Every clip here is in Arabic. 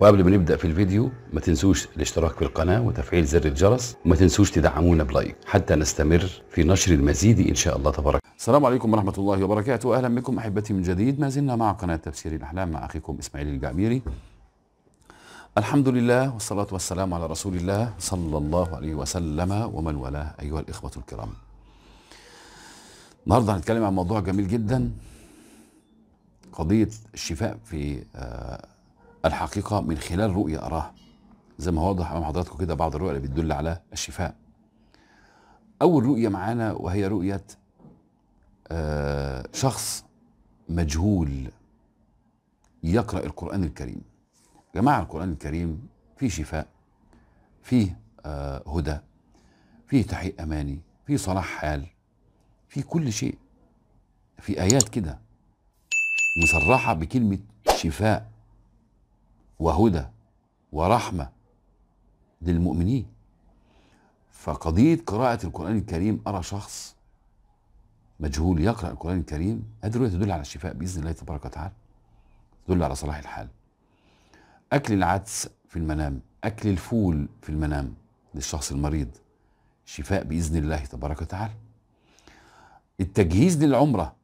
وقبل ما نبدا في الفيديو ما تنسوش الاشتراك في القناه وتفعيل زر الجرس وما تنسوش تدعمونا بلايك حتى نستمر في نشر المزيد ان شاء الله تبارك السلام عليكم ورحمه الله وبركاته اهلا بكم احبتي من جديد ما زلنا مع قناه تفسير الاحلام مع اخيكم اسماعيل الجعميري الحمد لله والصلاة والسلام على رسول الله صلى الله عليه وسلم ومن والاه أيها الإخوة الكرام النهاردة هنتكلم عن موضوع جميل جدا قضية الشفاء في آه، الحقيقة من خلال رؤية أراها زي ما واضح أمام حضراتكم كده بعض الرؤية اللي بتدل على الشفاء أول رؤية معانا وهي رؤية آه، شخص مجهول يقرأ القرآن الكريم يا جماعه القران الكريم فيه شفاء فيه آه، هدى فيه تحقيق اماني فيه صلاح حال فيه كل شيء في ايات كده مصرحه بكلمه شفاء وهدى ورحمه للمؤمنين فقضيه قراءه القران الكريم ارى شخص مجهول يقرا القران الكريم هذه الرؤية تدل على الشفاء باذن الله تبارك وتعالى تدل على صلاح الحال أكل العدس في المنام أكل الفول في المنام للشخص المريض شفاء بإذن الله تبارك وتعالى التجهيز للعمرة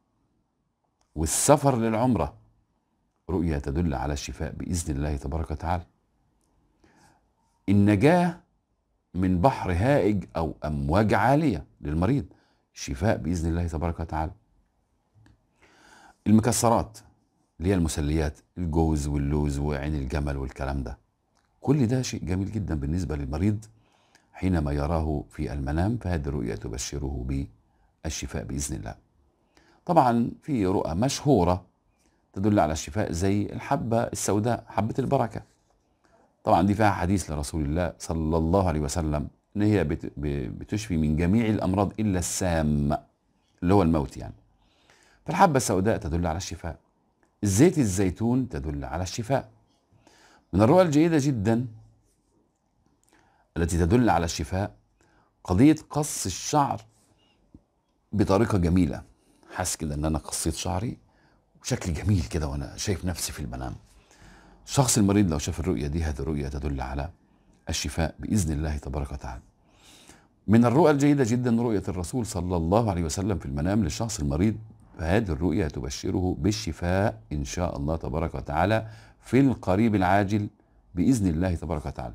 والسفر للعمرة رؤية تدل على الشفاء بإذن الله تبارك وتعالى النجاة من بحر هائج أو أمواج عالية للمريض شفاء بإذن الله تبارك وتعالى المكسرات اللي هي المسليات الجوز واللوز وعين الجمل والكلام ده كل ده شيء جميل جدا بالنسبة للمريض حينما يراه في المنام فهذه الرؤية تبشره بالشفاء بإذن الله طبعا في رؤى مشهورة تدل على الشفاء زي الحبة السوداء حبة البركة طبعا دي فيها حديث لرسول الله صلى الله عليه وسلم ان هي بتشفي من جميع الامراض الا السام اللي هو الموت يعني فالحبة السوداء تدل على الشفاء زيت الزيتون تدل على الشفاء من الرؤى الجيدة جدا التي تدل على الشفاء قضية قص الشعر بطريقة جميلة حاسس كده ان انا قصيت شعري بشكل جميل كده وانا شايف نفسي في المنام الشخص المريض لو شاف الرؤية دي هذه الرؤية تدل على الشفاء بإذن الله تبارك وتعالى من الرؤى الجيدة جدا رؤية الرسول صلى الله عليه وسلم في المنام للشخص المريض فهذه الرؤية تبشره بالشفاء إن شاء الله تبارك وتعالى في القريب العاجل بإذن الله تبارك وتعالى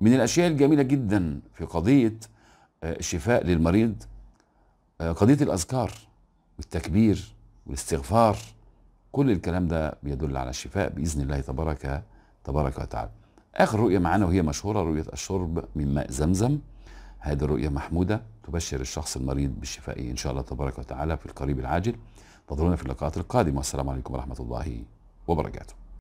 من الأشياء الجميلة جدا في قضية آه، الشفاء للمريض آه، قضية الأذكار والتكبير والاستغفار كل الكلام ده بيدل على الشفاء بإذن الله تبارك تبارك وتعالى آخر رؤية معانا وهي مشهورة رؤية الشرب من ماء زمزم هذه الرؤية محمودة تبشر الشخص المريض بالشفاء إن شاء الله تبارك وتعالى في القريب العاجل انتظرونا في اللقاءات القادمة والسلام عليكم ورحمة الله وبركاته